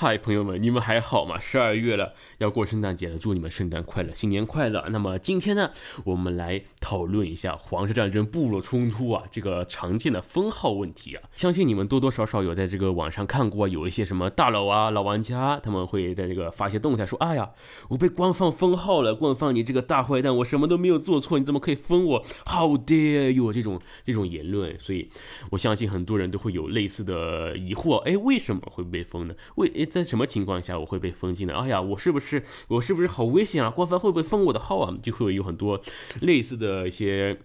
嗨，朋友们，你们还好吗？十二月了，要过圣诞节了，祝你们圣诞快乐，新年快乐。那么今天呢，我们来讨论一下《皇室战争》部落冲突啊这个常见的封号问题啊。相信你们多多少少有在这个网上看过，有一些什么大佬啊、老玩家，他们会在这个发些动态，说：“哎呀，我被官方封号了，官方你这个大坏蛋，我什么都没有做错，你怎么可以封我？”好的，哟，这种这种言论。所以，我相信很多人都会有类似的疑惑：哎，为什么会被封呢？为诶。在什么情况下我会被封禁呢？哎呀，我是不是我是不是好危险啊？官方会不会封我的号啊？就会有很多类似的一些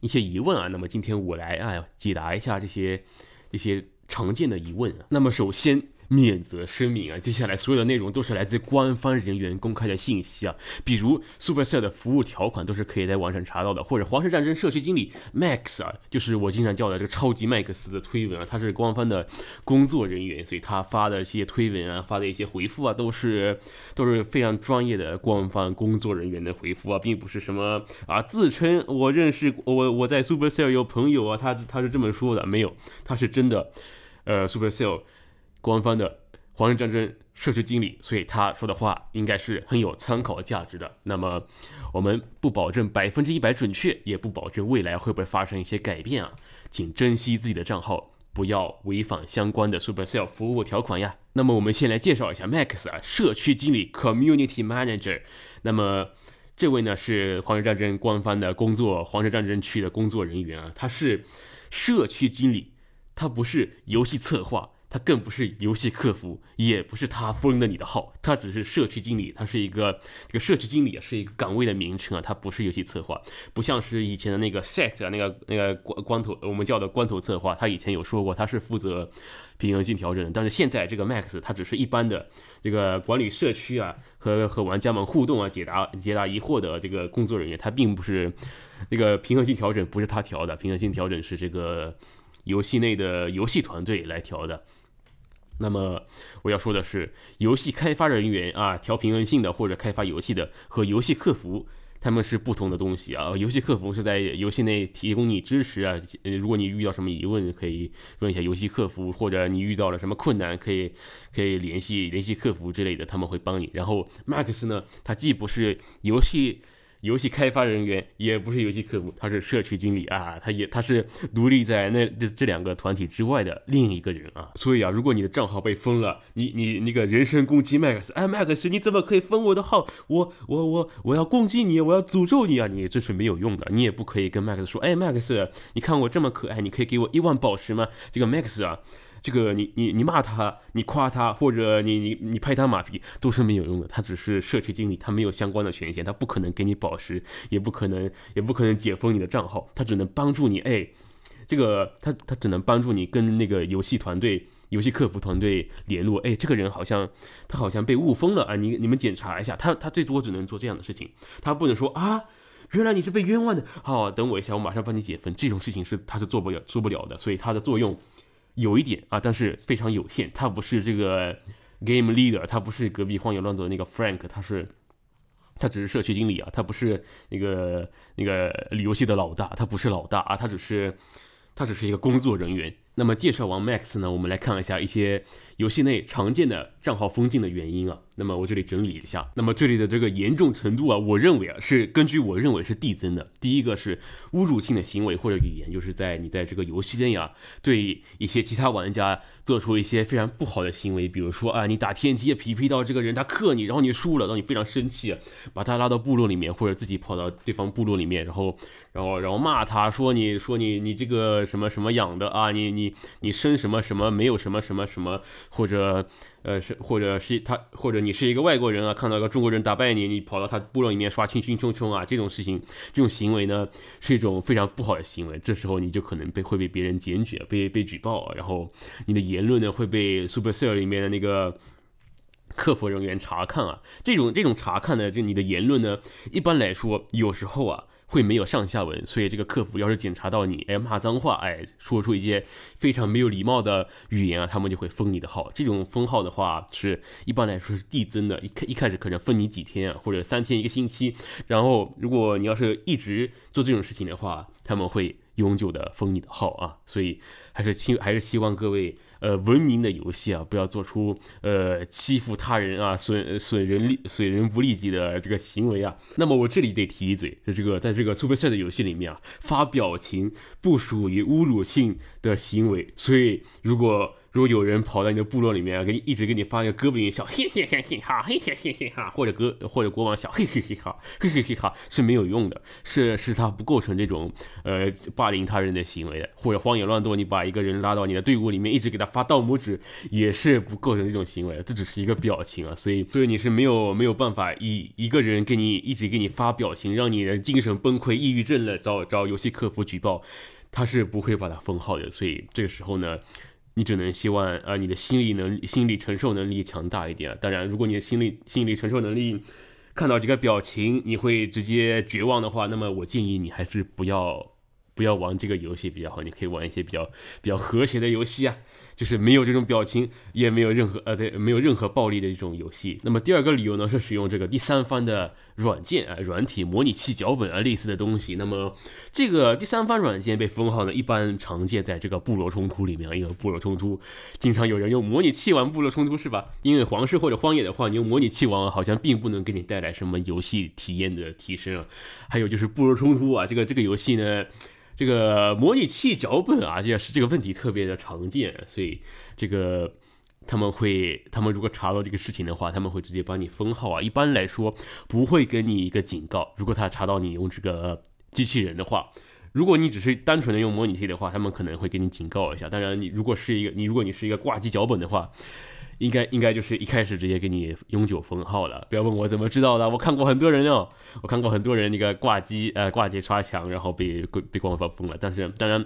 一些疑问啊。那么今天我来哎解答一下这些这些常见的疑问啊。那么首先。免责声明啊，接下来所有的内容都是来自官方人员公开的信息啊，比如 SuperCell 的服务条款都是可以在网上查到的，或者《皇室战争》社区经理 Max 啊，就是我经常叫的这个超级 Max 的推文啊，他是官方的工作人员，所以他发的一些推文啊，发的一些回复啊，都是都是非常专业的官方工作人员的回复啊，并不是什么啊自称我认识我我在 SuperCell 有朋友啊，他他是这么说的，没有，他是真的，呃，SuperCell。官方的《黄仁战争》社区经理，所以他说的话应该是很有参考价值的。那么我们不保证百分之一百准确，也不保证未来会不会发生一些改变啊！请珍惜自己的账号，不要违反相关的《Supercell》服务条款呀。那么我们先来介绍一下 Max 啊，社区经理 （Community Manager）。那么这位呢是《黄室战争》官方的工作，《黄室战争》区的工作人员啊，他是社区经理，他不是游戏策划。他更不是游戏客服，也不是他封的你的号，他只是社区经理，他是一个这个社区经理是一个岗位的名称啊，他不是游戏策划，不像是以前的那个 set 啊，那个那个光光头，我们叫的光头策划，他以前有说过他是负责平衡性调整，但是现在这个 max 他只是一般的这个管理社区啊和和玩家们互动啊解答解答疑惑的这个工作人员，他并不是那个平衡性调整不是他调的，平衡性调整是这个游戏内的游戏团队来调的。那么我要说的是，游戏开发人员啊，调平衡性的或者开发游戏的和游戏客服他们是不同的东西啊。游戏客服是在游戏内提供你支持啊，如果你遇到什么疑问可以问一下游戏客服，或者你遇到了什么困难可以可以联系联系客服之类的，他们会帮你。然后，Max 呢，他既不是游戏。游戏开发人员也不是游戏客服，他是社区经理啊，他也他是独立在那这这两个团体之外的另一个人啊，所以啊，如果你的账号被封了，你你那个人身攻击 Max，哎，Max，你怎么可以封我的号？我我我我要攻击你，我要诅咒你啊！你这是没有用的，你也不可以跟 Max 说，哎，Max，你看我这么可爱，你可以给我一万宝石吗？这个 Max 啊。这个你你你骂他，你夸他，或者你你你拍他马屁都是没有用的。他只是社区经理，他没有相关的权限，他不可能给你保时，也不可能也不可能解封你的账号，他只能帮助你。哎，这个他他只能帮助你跟那个游戏团队、游戏客服团队联络。哎，这个人好像他好像被误封了啊！你你们检查一下。他他最多只能做这样的事情，他不能说啊，原来你是被冤枉的好，等我一下，我马上帮你解封。这种事情是他是做不了做不了的，所以他的作用。有一点啊，但是非常有限。他不是这个 game leader，他不是隔壁荒野乱斗的那个 Frank，他是他只是社区经理啊，他不是那个那个游戏的老大，他不是老大啊，他只是他只是一个工作人员。那么介绍完 Max 呢，我们来看一下一些游戏内常见的账号封禁的原因啊。那么我这里整理一下，那么这里的这个严重程度啊，我认为啊是根据我认为是递增的。第一个是侮辱性的行为或者语言，就是在你在这个游戏内啊，对一些其他玩家做出一些非常不好的行为，比如说啊，你打天梯匹配到这个人他克你，然后你输了，让你非常生气，把他拉到部落里面，或者自己跑到对方部落里面，然后然后然后骂他说你说你你这个什么什么养的啊，你你。你你生什么什么没有什么什么什么，或者呃是或者是他或者你是一个外国人啊，看到一个中国人打败你，你跑到他部落里面刷群群冲冲啊，这种事情这种行为呢是一种非常不好的行为，这时候你就可能被会被别人检举，被被举报，然后你的言论呢会被 SuperCell 里面的那个客服人员查看啊，这种这种查看呢，就你的言论呢，一般来说有时候啊。会没有上下文，所以这个客服要是检查到你，哎，骂脏话，哎，说出一些非常没有礼貌的语言啊，他们就会封你的号。这种封号的话，是一般来说是递增的，一开一开始可能封你几天啊，或者三天一个星期，然后如果你要是一直做这种事情的话，他们会永久的封你的号啊。所以还是希还是希望各位。呃，文明的游戏啊，不要做出呃欺负他人啊、损损人利损人不利己的这个行为啊。那么我这里得提一嘴，就这个在这个 s u p e 速配赛的游戏里面啊，发表情不属于侮辱性的行为，所以如果。如果有人跑到你的部落里面，给你一直给你发一个胳膊一笑，嘿嘿嘿嘿哈，嘿嘿嘿嘿哈，或者哥或者国王笑，嘿嘿嘿哈，嘿嘿嘿哈是没有用的，是是他不构成这种呃霸凌他人的行为的，或者荒野乱斗，你把一个人拉到你的队伍里面，一直给他发大拇指也是不构成这种行为，这只是一个表情啊，所以所以你是没有没有办法以一个人给你一直给你发表情，让你的精神崩溃、抑郁症了，找找游戏客服举报，他是不会把他封号的，所以这个时候呢。你只能希望啊，你的心理能、心理承受能力强大一点。当然，如果你的心理、心理承受能力看到这个表情你会直接绝望的话，那么我建议你还是不要、不要玩这个游戏比较好。你可以玩一些比较、比较和谐的游戏啊。就是没有这种表情，也没有任何呃，对，没有任何暴力的一种游戏。那么第二个理由呢，是使用这个第三方的软件啊、软体模拟器脚本啊类似的东西。那么这个第三方软件被封号呢，一般常见在这个部落冲突里面，因为部落冲突经常有人用模拟器玩部落冲突，是吧？因为皇室或者荒野的话，你用模拟器玩好像并不能给你带来什么游戏体验的提升。还有就是部落冲突啊，这个这个游戏呢。这个模拟器脚本啊，这也是这个问题特别的常见，所以这个他们会，他们如果查到这个事情的话，他们会直接帮你封号啊。一般来说不会给你一个警告，如果他查到你用这个机器人的话，如果你只是单纯的用模拟器的话，他们可能会给你警告一下。当然，你如果是一个你如果你是一个挂机脚本的话。应该应该就是一开始直接给你永久封号了，不要问我怎么知道的，我看过很多人哦，我看过很多人那个挂机，呃挂机刷墙，然后被被官方封了。但是当然，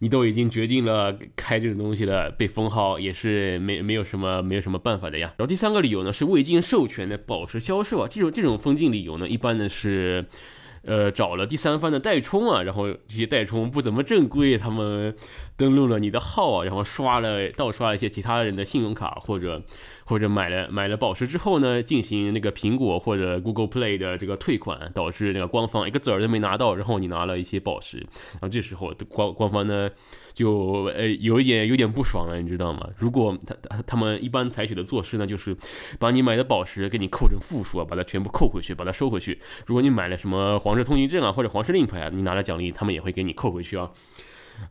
你都已经决定了开这种东西了，被封号也是没没有什么没有什么办法的呀。然后第三个理由呢是未经授权的保持销售啊，这种这种封禁理由呢一般呢是。呃，找了第三方的代充啊，然后这些代充不怎么正规，他们登录了你的号啊，然后刷了，盗刷了一些其他人的信用卡或者。或者买了买了宝石之后呢，进行那个苹果或者 Google Play 的这个退款，导致那个官方一个子儿都没拿到，然后你拿了一些宝石，然后这时候官官方呢就呃有一点有点不爽了，你知道吗？如果他他们一般采取的措施呢，就是把你买的宝石给你扣成负数啊，把它全部扣回去，把它收回去。如果你买了什么皇室通行证啊或者皇室令牌啊，你拿了奖励，他们也会给你扣回去啊。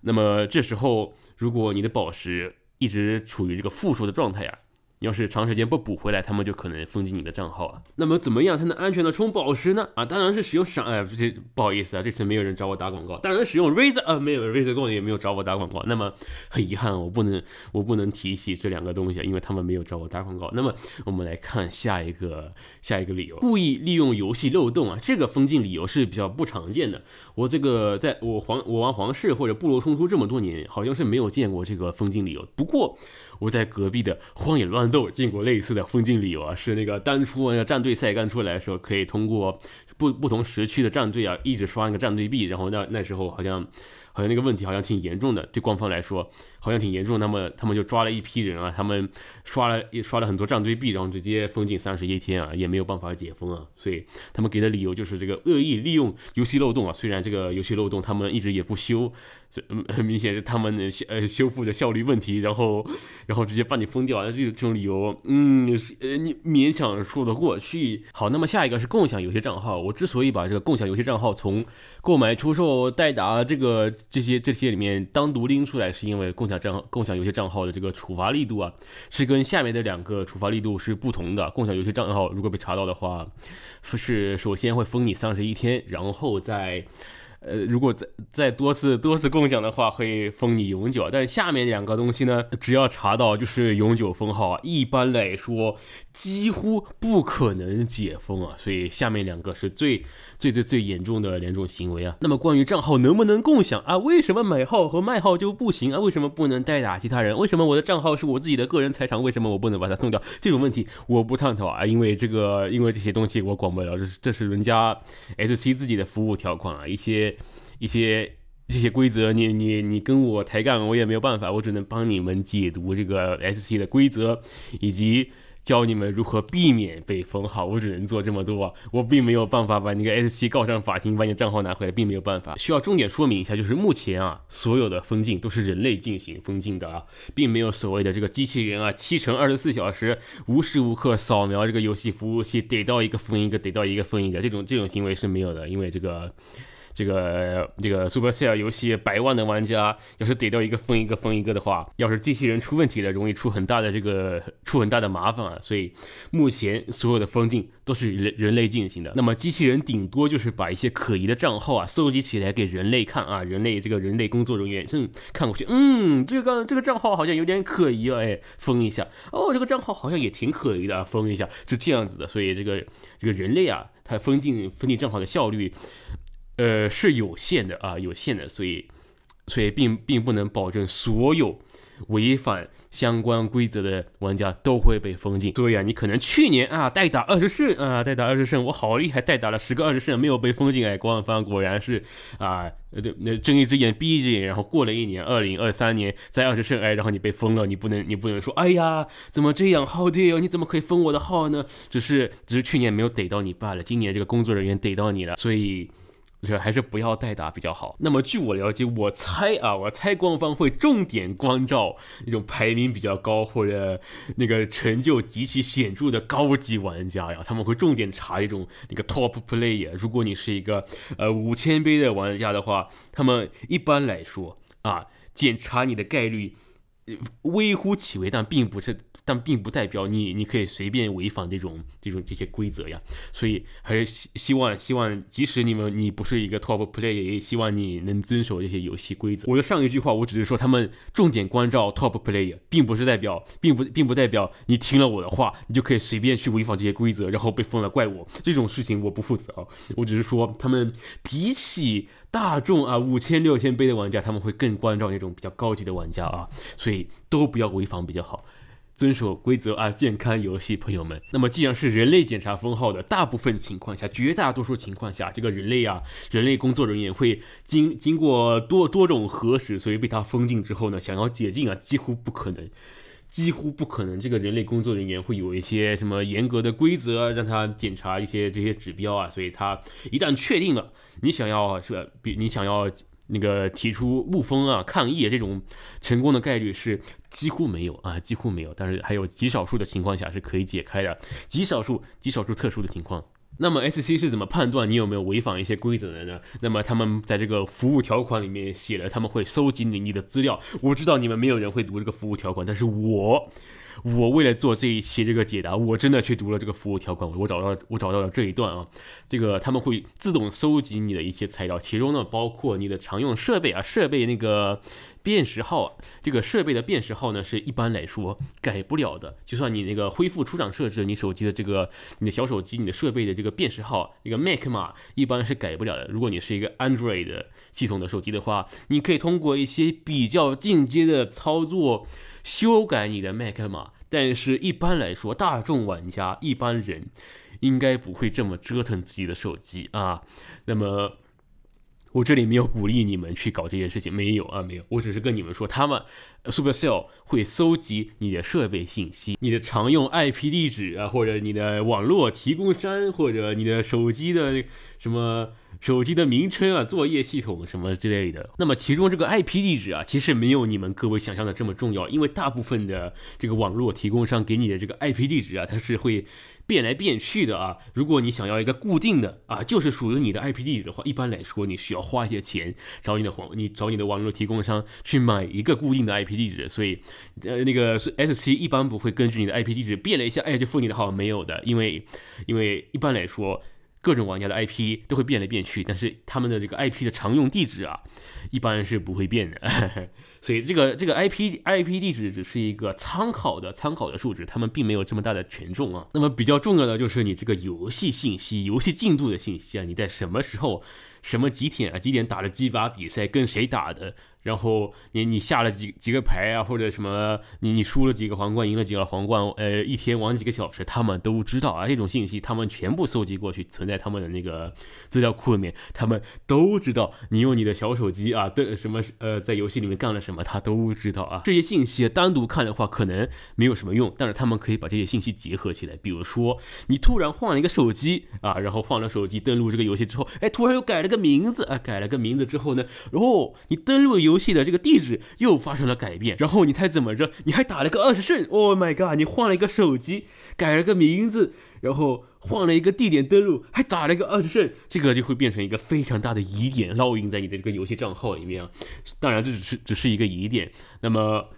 那么这时候，如果你的宝石一直处于这个负数的状态啊。要是长时间不补回来，他们就可能封禁你的账号了。那么怎么样才能安全的充宝石呢？啊，当然是使用闪，哎，不好意思啊，这次没有人找我打广告。当然使用 r a z s r 啊，没有 r a z s e 公也没有找我打广告。那么很遗憾，我不能我不能提起这两个东西，因为他们没有找我打广告。那么我们来看下一个下一个理由，故意利用游戏漏洞啊，这个封禁理由是比较不常见的。我这个在我皇我玩皇室或者部落冲突这么多年，好像是没有见过这个封禁理由。不过。我在隔壁的《荒野乱斗》见过类似的封禁理由啊，是那个当初那个战队赛刚出来的时候，可以通过不不同时区的战队啊，一直刷那个战队币，然后那那时候好像好像那个问题好像挺严重的，对官方来说好像挺严重，那么他们就抓了一批人啊，他们刷了刷了很多战队币，然后直接封禁三十一天啊，也没有办法解封啊，所以他们给的理由就是这个恶意利用游戏漏洞啊，虽然这个游戏漏洞他们一直也不修。这很明显是他们的呃修复的效率问题，然后，然后直接把你封掉，这这种理由，嗯，呃，你勉强说得过去。好，那么下一个是共享游戏账号。我之所以把这个共享游戏账号从购买、出售、代打这个这些这些里面单独拎出来，是因为共享账号、共享游戏账号的这个处罚力度啊，是跟下面的两个处罚力度是不同的。共享游戏账号如果被查到的话，是首先会封你三十一天，然后再。呃，如果再再多次多次共享的话，会封你永久。但是下面两个东西呢，只要查到就是永久封号，一般来说几乎不可能解封啊。所以下面两个是最最最最严重的两种行为啊。那么关于账号能不能共享啊？为什么买号和卖号就不行啊？为什么不能代打其他人？为什么我的账号是我自己的个人财产？为什么我不能把它送掉？这种问题我不探讨啊，因为这个因为这些东西我管不了，这是这是人家 S C 自己的服务条款啊，一些。一些这些规则，你你你跟我抬杠，我也没有办法，我只能帮你们解读这个 S C 的规则，以及教你们如何避免被封。号。我只能做这么多，我并没有办法把那个 S C 告上法庭，把你账号拿回来，并没有办法。需要重点说明一下，就是目前啊，所有的封禁都是人类进行封禁的啊，并没有所谓的这个机器人啊，七乘二十四小时无时无刻扫描这个游戏服务器，逮到一个封一个，逮到一个封一个，这种这种行为是没有的，因为这个。这个这个《Supercell 游戏百万的玩家，要是逮到一个封一个封一个的话，要是机器人出问题了，容易出很大的这个出很大的麻烦啊。所以目前所有的封禁都是人人类进行的。那么机器人顶多就是把一些可疑的账号啊搜集起来给人类看啊，人类这个人类工作人员嗯看过去，嗯，这个这个账号好像有点可疑啊，哎，封一下。哦，这个账号好像也挺可疑的，啊，封一下，就这样子的。所以这个这个人类啊，他封禁封禁账号的效率。呃，是有限的啊，有限的，所以，所以并并不能保证所有违反相关规则的玩家都会被封禁。所以啊，你可能去年啊，代打二十胜啊，代打二十胜，我好厉害，代打了十个二十胜，没有被封禁哎。官方果然是啊，呃对，那睁一只眼闭一只眼。然后过了一年，二零二三年再二十胜哎，然后你被封了，你不能你不能说哎呀，怎么这样好铁哦？你怎么可以封我的号呢？只是只是去年没有逮到你罢了，今年这个工作人员逮到你了，所以。就觉得还是不要代打比较好。那么，据我了解，我猜啊，我猜官方会重点关照那种排名比较高或者那个成就极其显著的高级玩家呀。他们会重点查一种那个 top player。如果你是一个呃五千杯的玩家的话，他们一般来说啊，检查你的概率微乎其微，但并不是。但并不代表你你可以随便违反这种这种这些规则呀，所以还是希希望希望即使你们你不是一个 top player，也希望你能遵守这些游戏规则。我的上一句话我只是说他们重点关照 top player，并不是代表并不并不代表你听了我的话，你就可以随便去违反这些规则，然后被封了怪我这种事情我不负责啊。我只是说他们比起大众啊五千六千倍的玩家，他们会更关照那种比较高级的玩家啊，所以都不要违反比较好。遵守规则啊，健康游戏，朋友们。那么，既然是人类检查封号的，大部分情况下，绝大多数情况下，这个人类啊，人类工作人员会经经过多多种核实，所以被他封禁之后呢，想要解禁啊，几乎不可能，几乎不可能。这个人类工作人员会有一些什么严格的规则，让他检查一些这些指标啊，所以他一旦确定了，你想要是，比你想要。那个提出沐风啊抗议这种成功的概率是几乎没有啊，几乎没有。但是还有极少数的情况下是可以解开的，极少数极少数特殊的情况。那么 S C 是怎么判断你有没有违反一些规则的呢？那么他们在这个服务条款里面写了，他们会搜集你你的资料。我知道你们没有人会读这个服务条款，但是我。我为了做这一期这个解答，我真的去读了这个服务条款。我找到我找到了这一段啊，这个他们会自动收集你的一些材料，其中呢包括你的常用设备啊，设备那个辨识号。这个设备的辨识号呢是一般来说改不了的，就算你那个恢复出厂设置，你手机的这个你的小手机、你的设备的这个辨识号、那个 MAC 码一般是改不了的。如果你是一个 Android 系统的手机的话，你可以通过一些比较进阶的操作。修改你的麦克码，但是一般来说，大众玩家一般人应该不会这么折腾自己的手机啊。那么。我这里没有鼓励你们去搞这些事情，没有啊，没有。我只是跟你们说，他们，SuperCell 会搜集你的设备信息、你的常用 IP 地址啊，或者你的网络提供商，或者你的手机的什么手机的名称啊、作业系统什么之类的。那么其中这个 IP 地址啊，其实没有你们各位想象的这么重要，因为大部分的这个网络提供商给你的这个 IP 地址啊，它是会。变来变去的啊！如果你想要一个固定的啊，就是属于你的 IP 地址的话，一般来说你需要花一些钱找你的网你找你的网络提供商去买一个固定的 IP 地址。所以，呃，那个是 S 七一般不会根据你的 IP 地址变了一下，哎，就封你的号没有的，因为因为一般来说。各种玩家的 IP 都会变来变去，但是他们的这个 IP 的常用地址啊，一般是不会变的。所以这个这个 IP IP 地址只是一个参考的参考的数值，他们并没有这么大的权重啊。那么比较重要的就是你这个游戏信息、游戏进度的信息啊，你在什么时候、什么几点啊、几点打了几把比赛，跟谁打的。然后你你下了几几个牌啊，或者什么你你输了几个皇冠，赢了几个皇冠，呃，一天玩几个小时，他们都知道啊，这种信息他们全部搜集过去，存在他们的那个资料库里面，他们都知道你用你的小手机啊，登什么呃，在游戏里面干了什么，他都知道啊。这些信息单独看的话可能没有什么用，但是他们可以把这些信息结合起来，比如说你突然换了一个手机啊，然后换了手机登录这个游戏之后，哎，突然又改了个名字啊，改了个名字之后呢，然后你登录游戏的这个地址又发生了改变，然后你猜怎么着？你还打了个二十胜！Oh my god！你换了一个手机，改了个名字，然后换了一个地点登录，还打了一个二十胜，这个就会变成一个非常大的疑点，烙印在你的这个游戏账号里面。当然，这只是只是一个疑点。那么。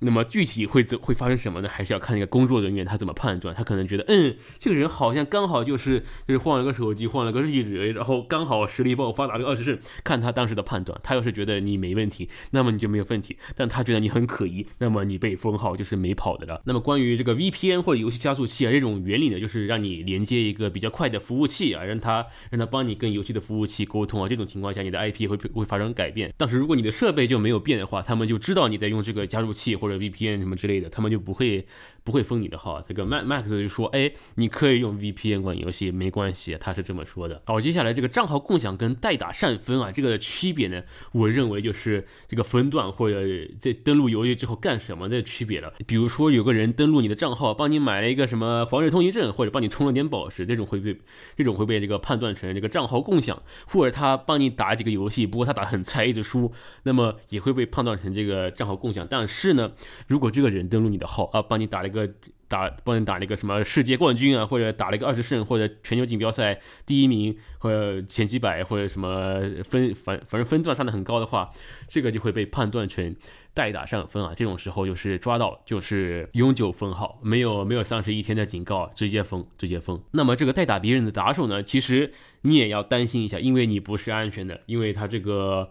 那么具体会怎会发生什么呢？还是要看那个工作人员他怎么判断。他可能觉得，嗯，这个人好像刚好就是就是换了个手机，换了个日志，然后刚好实力爆发打个二十胜。看他当时的判断，他要是觉得你没问题，那么你就没有问题；但他觉得你很可疑，那么你被封号就是没跑的了。那么关于这个 VPN 或者游戏加速器啊这种原理呢，就是让你连接一个比较快的服务器啊，让他让他帮你跟游戏的服务器沟通啊。这种情况下，你的 IP 会会发生改变。但是如果你的设备就没有变的话，他们就知道你在用这个加速器。或者 VPN 什么之类的，他们就不会。不会封你的号。这个 m a Max 就说：“哎，你可以用 V P n 玩游戏，没关系。”他是这么说的。好，接下来这个账号共享跟代打善分啊，这个区别呢，我认为就是这个分段或者在登录游戏之后干什么的区别了。比如说有个人登录你的账号，帮你买了一个什么黄水通行证，或者帮你充了点宝石，这种会被这种会被这个判断成这个账号共享，或者他帮你打几个游戏，不过他打很菜，一直输，那么也会被判断成这个账号共享。但是呢，如果这个人登录你的号啊，帮你打了。个打帮你打了一个什么世界冠军啊，或者打了一个二十胜，或者全球锦标赛第一名，或者前几百，或者什么分反反正分段上的很高的话，这个就会被判断成代打上分啊。这种时候就是抓到就是永久封号，没有没有三十一天的警告，直接封，直接封。那么这个代打别人的打手呢，其实你也要担心一下，因为你不是安全的，因为他这个。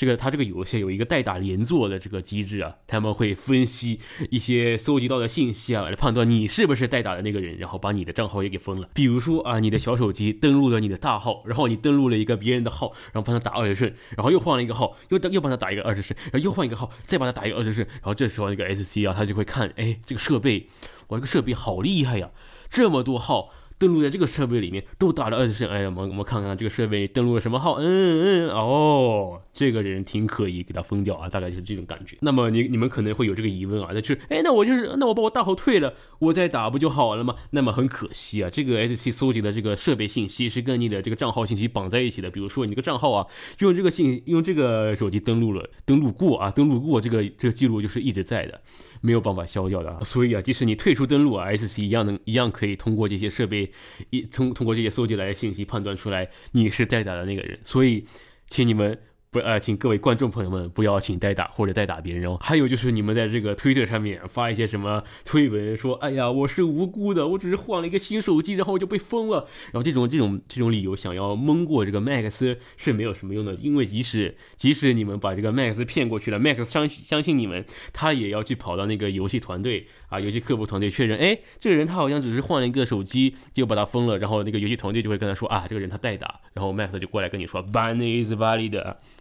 这个他这个游戏有一个代打连坐的这个机制啊，他们会分析一些搜集到的信息啊来判断你是不是代打的那个人，然后把你的账号也给封了。比如说啊，你的小手机登录了你的大号，然后你登录了一个别人的号，然后帮他打二十顺，然后又换了一个号，又登又帮他打一个二十顺，然后又换一个号，再帮他打一个二十顺，然后这时候那个 SC 啊，他就会看，哎，这个设备，我这个设备好厉害呀，这么多号。登录在这个设备里面都打了二十胜，哎，我我看看这个设备登录了什么号，嗯嗯哦，这个人挺可疑，给他封掉啊，大概就是这种感觉。那么你你们可能会有这个疑问啊，那就是，哎，那我就是那我把我大号退了，我再打不就好了吗？那么很可惜啊，这个 S c 搜集的这个设备信息是跟你的这个账号信息绑在一起的，比如说你这个账号啊，用这个信用这个手机登录了，登录过啊，登录过这个这个记录就是一直在的。没有办法消掉的，所以啊，即使你退出登录啊，SC 一样能，一样可以通过这些设备，一通通过这些搜集来的信息判断出来你是代打的那个人，所以，请你们。不，呃，请各位观众朋友们不要请代打或者代打别人哦。还有就是你们在这个推特上面发一些什么推文，说哎呀我是无辜的，我只是换了一个新手机，然后我就被封了。然后这种这种这种理由想要蒙过这个 Max 是没有什么用的，因为即使即使你们把这个 Max 骗过去了，Max 相相信你们，他也要去跑到那个游戏团队啊，游戏客服团队确认，哎，这个人他好像只是换了一个手机就把他封了，然后那个游戏团队就会跟他说啊，这个人他代打，然后 Max 就过来跟你说，ban is valid。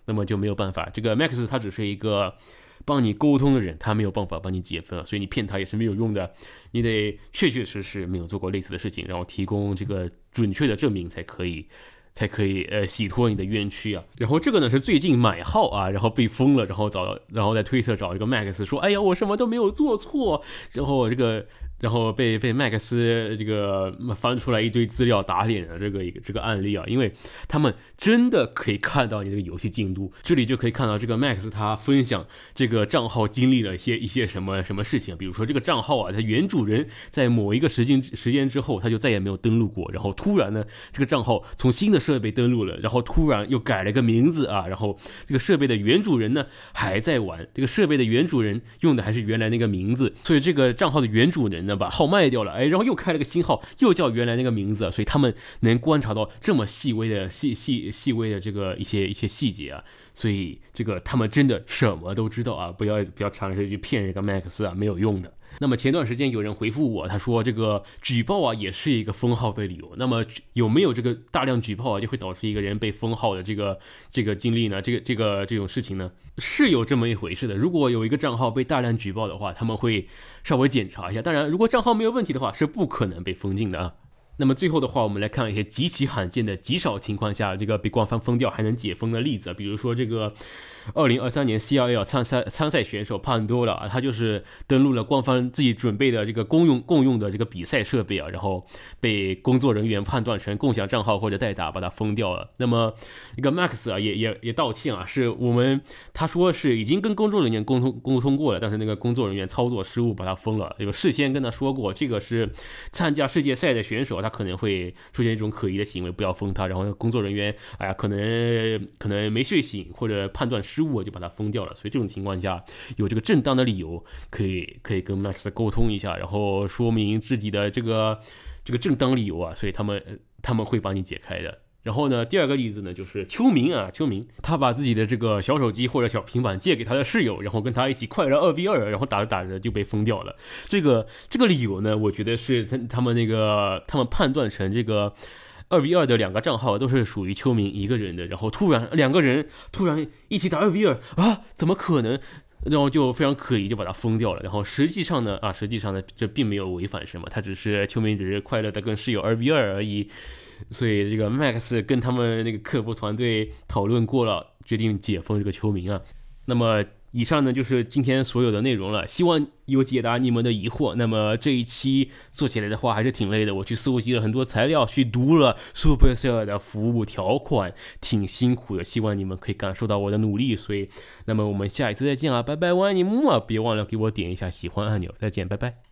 那么就没有办法，这个 Max 他只是一个帮你沟通的人，他没有办法帮你解封啊，所以你骗他也是没有用的，你得确确实实没有做过类似的事情，然后提供这个准确的证明才可以，才可以呃洗脱你的冤屈啊。然后这个呢是最近买号啊，然后被封了，然后找，然后在推特找一个 Max 说，哎呀我什么都没有做错，然后这个。然后被被麦克斯这个翻出来一堆资料打脸的这个一个这个案例啊，因为他们真的可以看到你这个游戏进度，这里就可以看到这个麦克斯他分享这个账号经历了一些一些什么什么事情，比如说这个账号啊，它原主人在某一个时间时间之后他就再也没有登录过，然后突然呢这个账号从新的设备登录了，然后突然又改了个名字啊，然后这个设备的原主人呢还在玩，这个设备的原主人用的还是原来那个名字，所以这个账号的原主人。把号卖掉了，哎，然后又开了个新号，又叫原来那个名字，所以他们能观察到这么细微的细细细微的这个一些一些细节啊，所以这个他们真的什么都知道啊！不要不要尝试去骗这个 Max 啊，没有用的。那么前段时间有人回复我，他说这个举报啊也是一个封号的理由。那么有没有这个大量举报啊就会导致一个人被封号的这个这个经历呢？这个这个这种事情呢是有这么一回事的。如果有一个账号被大量举报的话，他们会稍微检查一下。当然，如果账号没有问题的话，是不可能被封禁的啊。那么最后的话，我们来看一些极其罕见的、极少情况下，这个被官方封掉还能解封的例子。比如说，这个二零二三年 C L L 参赛参赛选手胖多了，他就是登录了官方自己准备的这个公用共用的这个比赛设备啊，然后被工作人员判断成共享账号或者代打，把他封掉了。那么那个 Max 啊，也也也道歉啊，是我们他说是已经跟工作人员沟通沟通过了，但是那个工作人员操作失误把他封了。有事先跟他说过，这个是参加世界赛的选手他。可能会出现一种可疑的行为，不要封他。然后工作人员，哎呀，可能可能没睡醒或者判断失误，就把他封掉了。所以这种情况下，有这个正当的理由，可以可以跟 Max 沟通一下，然后说明自己的这个这个正当理由啊。所以他们他们会帮你解开的。然后呢，第二个例子呢，就是秋明啊，秋明，他把自己的这个小手机或者小平板借给他的室友，然后跟他一起快乐二 v 二，然后打着打着就被封掉了。这个这个理由呢，我觉得是他他们那个他们判断成这个二 v 二的两个账号都是属于秋明一个人的，然后突然两个人突然一起打二 v 二啊，怎么可能？然后就非常可疑，就把他封掉了。然后实际上呢，啊，实际上呢，这并没有违反什么，他只是秋明只是快乐的跟室友二 v 二而已。所以这个 Max 跟他们那个客服团队讨论过了，决定解封这个球迷啊。那么以上呢就是今天所有的内容了，希望有解答你们的疑惑。那么这一期做起来的话还是挺累的，我去搜集了很多材料，去读了 Supercell 的服务条款，挺辛苦的。希望你们可以感受到我的努力。所以，那么我们下一次再见啊，拜拜，我爱你，木啊，别忘了给我点一下喜欢按钮，再见，拜拜。